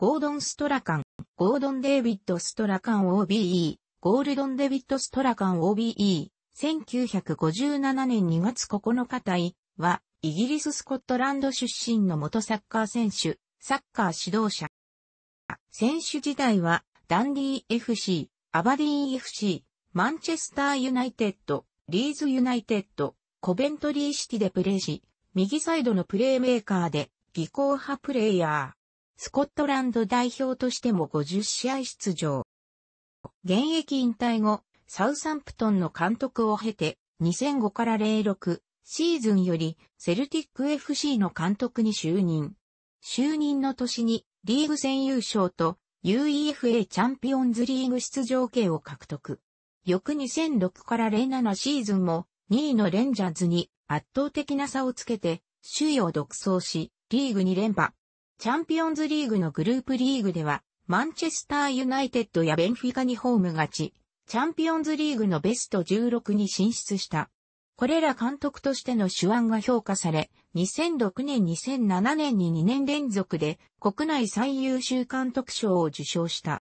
ゴードン・ストラカン、ゴードン・デイビッド・ストラカン OBE、ゴールドン・デビッド・ストラカン OBE、1957年2月9日隊は、イギリス・スコットランド出身の元サッカー選手、サッカー指導者。選手時代は、ダンディ FC、アバディ FC、マンチェスターユナイテッド、リーズユナイテッド、コベントリーシティでプレーし、右サイドのプレーメーカーで、技巧派プレイヤー。スコットランド代表としても50試合出場。現役引退後、サウサンプトンの監督を経て、2005から06シーズンよりセルティック FC の監督に就任。就任の年にリーグ戦優勝と UEFA チャンピオンズリーグ出場権を獲得。翌2006から07シーズンも2位のレンジャーズに圧倒的な差をつけて首位を独走し、リーグ2連覇。チャンピオンズリーグのグループリーグでは、マンチェスターユナイテッドやベンフィカにホーム勝ち、チャンピオンズリーグのベスト16に進出した。これら監督としての手腕が評価され、2006年2007年に2年連続で国内最優秀監督賞を受賞した。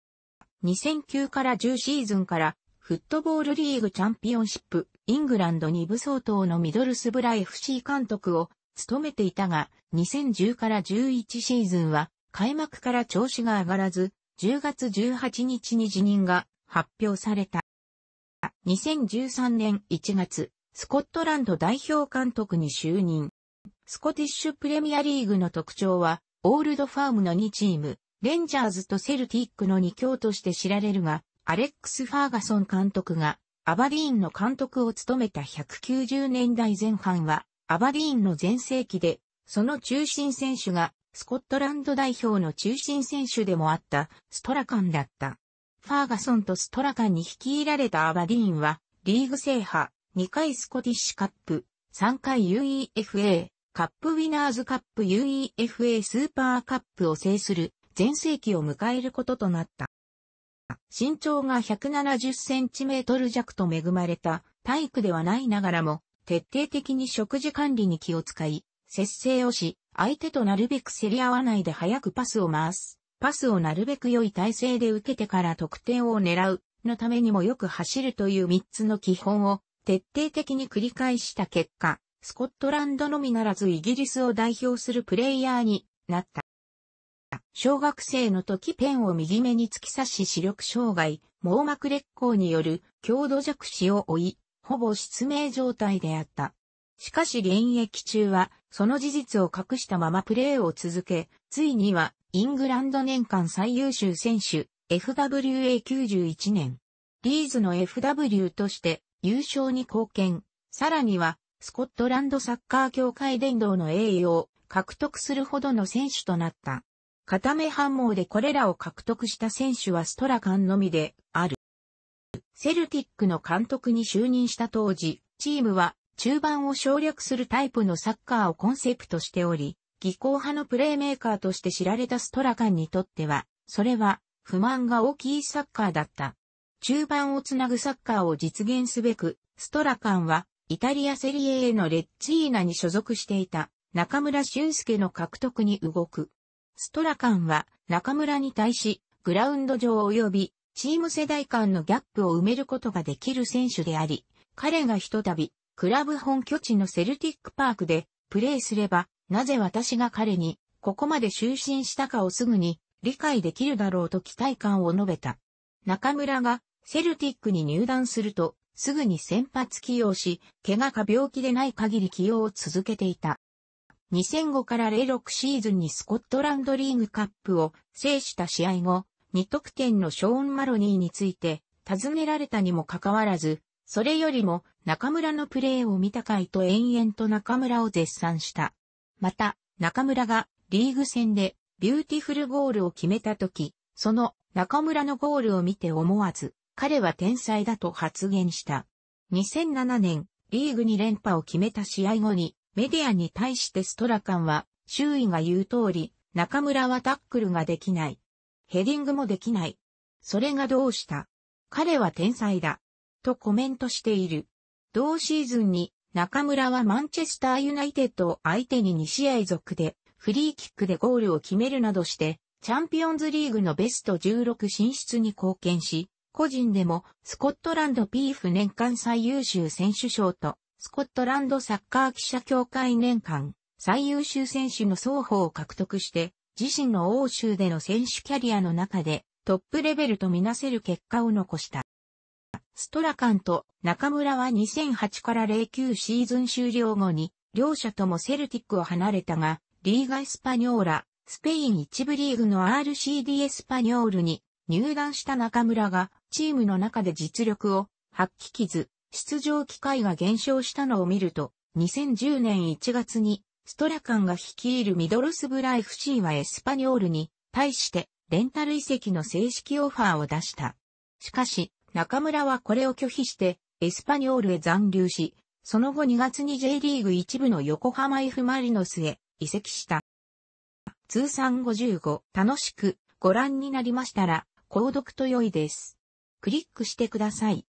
2009から10シーズンからフットボールリーグチャンピオンシップイングランド2部相当のミドルスブライ FC 監督を務めていたが、2010から11シーズンは、開幕から調子が上がらず、10月18日に辞任が発表された。2013年1月、スコットランド代表監督に就任。スコティッシュプレミアリーグの特徴は、オールドファームの2チーム、レンジャーズとセルティックの2強として知られるが、アレックス・ファーガソン監督が、アバディーンの監督を務めた190年代前半は、アバディーンの前世紀で、その中心選手がスコットランド代表の中心選手でもあったストラカンだった。ファーガソンとストラカンに率いられたアバディーンは、リーグ制覇、2回スコティッシュカップ、3回 UEFA、カップウィナーズカップ UEFA スーパーカップを制する前世紀を迎えることとなった。身長が170センチメートル弱と恵まれた体育ではないながらも徹底的に食事管理に気を使い、節制をし、相手となるべく競り合わないで早くパスを回す。パスをなるべく良い体勢で受けてから得点を狙うのためにもよく走るという3つの基本を徹底的に繰り返した結果、スコットランドのみならずイギリスを代表するプレイヤーになった。小学生の時ペンを右目に突き刺し視力障害、網膜劣行による強度弱視を負い、ほぼ失明状態であった。しかし現役中は、その事実を隠したままプレーを続け、ついには、イングランド年間最優秀選手、FWA91 年、リーズの FW として優勝に貢献、さらには、スコットランドサッカー協会伝道の栄誉を獲得するほどの選手となった。片目反応でこれらを獲得した選手はストラカンのみである。セルティックの監督に就任した当時、チームは中盤を省略するタイプのサッカーをコンセプトしており、技巧派のプレーメーカーとして知られたストラカンにとっては、それは不満が大きいサッカーだった。中盤をつなぐサッカーを実現すべく、ストラカンはイタリアセリエへのレッチーナに所属していた中村俊介の獲得に動く。ストラカンは中村に対し、グラウンド上及びチーム世代間のギャップを埋めることができる選手であり、彼がひとたび、クラブ本拠地のセルティックパークでプレーすれば、なぜ私が彼にここまで就寝したかをすぐに理解できるだろうと期待感を述べた。中村がセルティックに入団すると、すぐに先発起用し、怪我か病気でない限り起用を続けていた。2005から06シーズンにスコットランドリーグカップを制した試合後、2得点のショーン・マロニーについて尋ねられたにもかかわらず、それよりも中村のプレーを見た回と延々と中村を絶賛した。また、中村がリーグ戦でビューティフルゴールを決めた時、その中村のゴールを見て思わず、彼は天才だと発言した。2007年、リーグに連覇を決めた試合後に、メディアに対してストラカンは、周囲が言う通り、中村はタックルができない。ヘディングもできない。それがどうした彼は天才だ。とコメントしている。同シーズンに中村はマンチェスターユナイテッドを相手に2試合続でフリーキックでゴールを決めるなどしてチャンピオンズリーグのベスト16進出に貢献し、個人でもスコットランドピーフ年間最優秀選手賞とスコットランドサッカー記者協会年間最優秀選手の双方を獲得して自身の欧州での選手キャリアの中でトップレベルとみなせる結果を残した。ストラカンと中村は2008から09シーズン終了後に、両者ともセルティックを離れたが、リーガ・エスパニョーラ、スペイン一部リーグの RCD エスパニョールに入団した中村が、チームの中で実力を発揮きず、出場機会が減少したのを見ると、2010年1月にストラカンが率いるミドルスブライフシーはエスパニョールに対してレンタル遺跡の正式オファーを出した。しかし、中村はこれを拒否してエスパニョールへ残留し、その後2月に J リーグ一部の横浜 F マリノスへ移籍した。通算55楽しくご覧になりましたら、購読と良いです。クリックしてください。